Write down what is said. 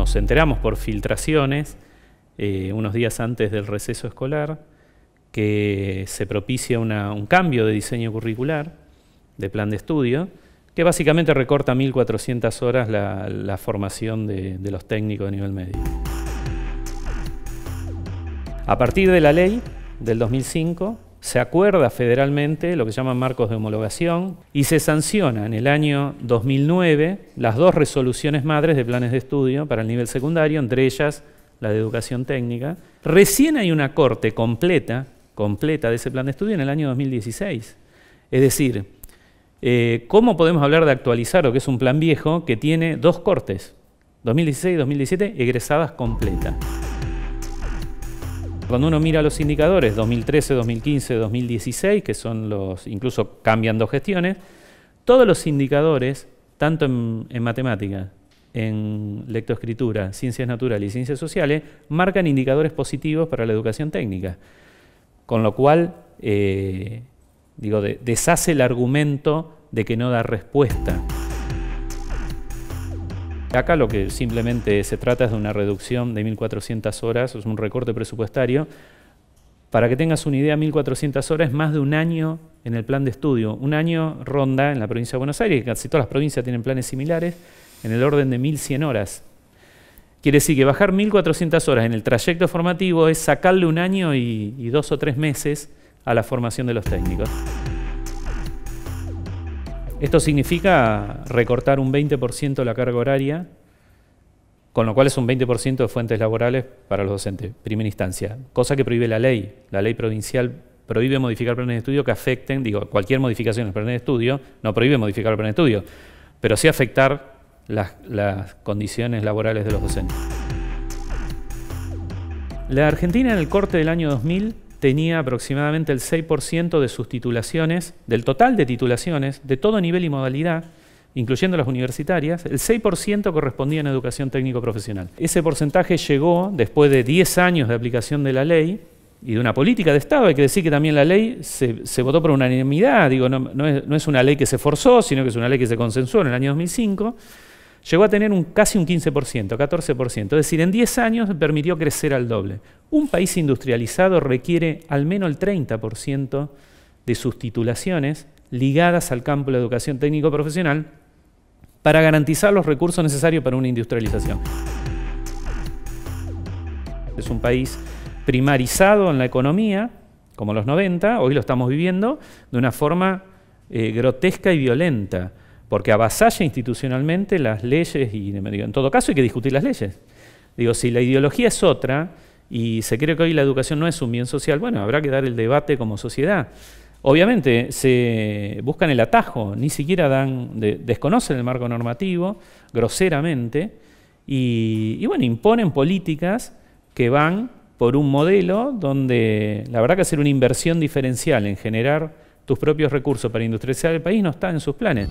nos enteramos por filtraciones, eh, unos días antes del receso escolar, que se propicia un cambio de diseño curricular, de plan de estudio, que básicamente recorta 1.400 horas la, formación de, de los técnicos de nivel medio. A partir de la ley del 2005, se acuerda federalmente lo que llaman marcos de homologación y se sanciona en el año 2009 las dos resoluciones madres de planes de estudio para el nivel secundario, entre ellas la de educación técnica. Recién hay una corte completa, completa de ese plan de estudio en el año 2016. Es decir, eh, ¿cómo podemos hablar de actualizar lo que es un plan viejo que tiene dos cortes, 2016 y 2017, egresadas completas? Cuando uno mira los indicadores 2013, 2015, 2016, que son los, incluso cambiando gestiones, todos los indicadores, tanto en, matemática, en lectoescritura, ciencias naturales y ciencias sociales, marcan indicadores positivos para la educación técnica. Con lo cual, eh, digo, deshace el argumento de que no da respuesta. Acá lo que simplemente se trata es de una reducción de 1.400 horas, es un recorte presupuestario. Para que tengas una idea, 1.400 horas es más de un año en el plan de estudio. Un año ronda en la provincia de Buenos Aires, casi todas las provincias tienen planes similares, en el orden de 1.100 horas. Quiere decir que bajar 1.400 horas en el trayecto formativo es sacarle un año y dos o tres meses a la formación de los técnicos. Esto significa recortar un 20% la carga horaria, con lo cual es un 20% de fuentes laborales para los docentes, primera instancia, cosa que prohíbe la ley. La ley provincial prohíbe modificar planes de estudio que afecten, digo, cualquier modificación en el plan de estudio, no prohíbe modificar el plan de estudio, pero sí afectar las, las condiciones laborales de los docentes. La Argentina en el corte del año 2000 tenía aproximadamente el 6% de sus titulaciones, del total de titulaciones, de todo nivel y modalidad, incluyendo las universitarias, el 6% correspondía en educación técnico-profesional. Ese porcentaje llegó, después de 10 años de aplicación de la ley y de una política de Estado, hay que decir que también la ley se, votó por unanimidad, digo, no, es, una ley que se forzó, sino que es una ley que se consensuó en el año 2005, llegó a tener un, casi un 15%, 14%, es decir, en 10 años permitió crecer al doble. Un país industrializado requiere al menos el 30% de sus titulaciones ligadas al campo de la educación técnico-profesional para garantizar los recursos necesarios para una industrialización. Es un país primarizado en la economía, como los 90, hoy lo estamos viviendo de una forma eh, grotesca y violenta, porque avasalla institucionalmente las leyes y, en todo caso, hay que discutir las leyes. Digo, si la ideología es otra, y se cree que hoy la educación no es un bien social, bueno, habrá que dar el debate como sociedad. Obviamente se buscan el atajo, ni siquiera dan, desconocen el marco normativo groseramente y, y, bueno, imponen políticas que van por un modelo donde la verdad que hacer una inversión diferencial en generar tus propios recursos para industrializar el país no está en sus planes.